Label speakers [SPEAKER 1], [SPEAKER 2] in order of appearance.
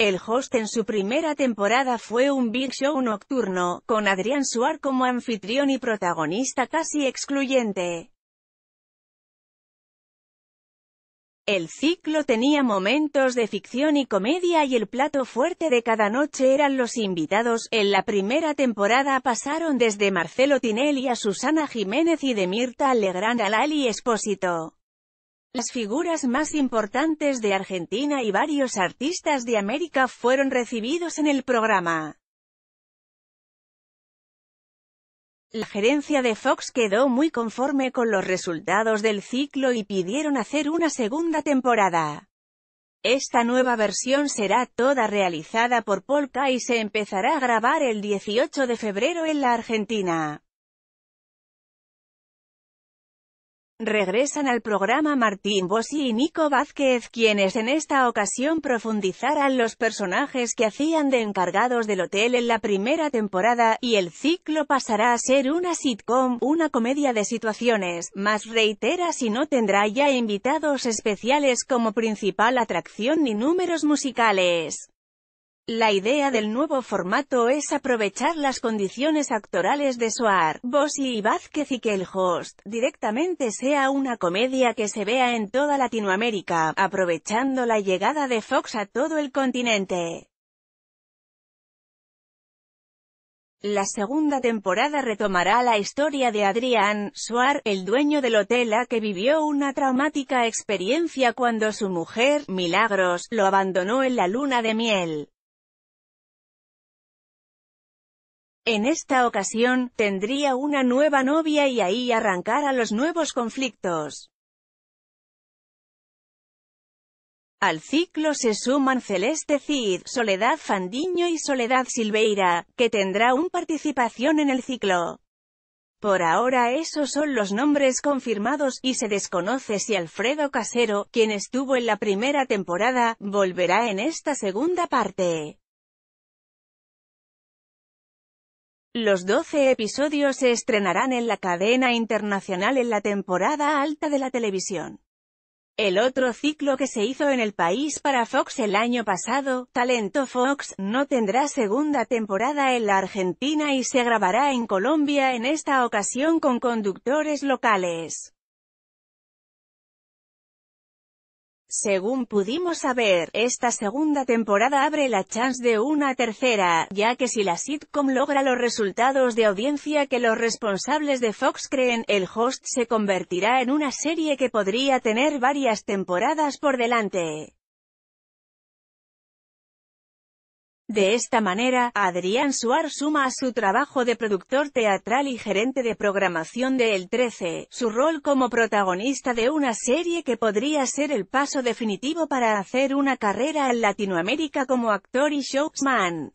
[SPEAKER 1] El host en su primera temporada fue un Big Show nocturno, con Adrián Suar como anfitrión y protagonista casi excluyente. El ciclo tenía momentos de ficción y comedia y el plato fuerte de cada noche eran los invitados. En la primera temporada pasaron desde Marcelo Tinelli a Susana Jiménez y de Mirta Legrand a Lali Espósito. Las figuras más importantes de Argentina y varios artistas de América fueron recibidos en el programa. La gerencia de Fox quedó muy conforme con los resultados del ciclo y pidieron hacer una segunda temporada. Esta nueva versión será toda realizada por Polka y se empezará a grabar el 18 de febrero en la Argentina. Regresan al programa Martín Bossi y Nico Vázquez, quienes en esta ocasión profundizarán los personajes que hacían de encargados del hotel en la primera temporada, y el ciclo pasará a ser una sitcom, una comedia de situaciones, más reitera si no tendrá ya invitados especiales como principal atracción ni números musicales. La idea del nuevo formato es aprovechar las condiciones actorales de Soar, Bossi y Vázquez y que el host directamente sea una comedia que se vea en toda Latinoamérica, aprovechando la llegada de Fox a todo el continente. La segunda temporada retomará la historia de Adrián Suar, el dueño del hotel A que vivió una traumática experiencia cuando su mujer, Milagros, lo abandonó en la luna de miel. En esta ocasión, tendría una nueva novia y ahí arrancará los nuevos conflictos. Al ciclo se suman Celeste Cid, Soledad Fandiño y Soledad Silveira, que tendrá un participación en el ciclo. Por ahora esos son los nombres confirmados, y se desconoce si Alfredo Casero, quien estuvo en la primera temporada, volverá en esta segunda parte. Los 12 episodios se estrenarán en la cadena internacional en la temporada alta de la televisión. El otro ciclo que se hizo en el país para Fox el año pasado, Talento Fox, no tendrá segunda temporada en la Argentina y se grabará en Colombia en esta ocasión con conductores locales. Según pudimos saber, esta segunda temporada abre la chance de una tercera, ya que si la sitcom logra los resultados de audiencia que los responsables de Fox creen, el host se convertirá en una serie que podría tener varias temporadas por delante. De esta manera, Adrián Suar suma a su trabajo de productor teatral y gerente de programación de El 13, su rol como protagonista de una serie que podría ser el paso definitivo para hacer una carrera en Latinoamérica como actor y showman.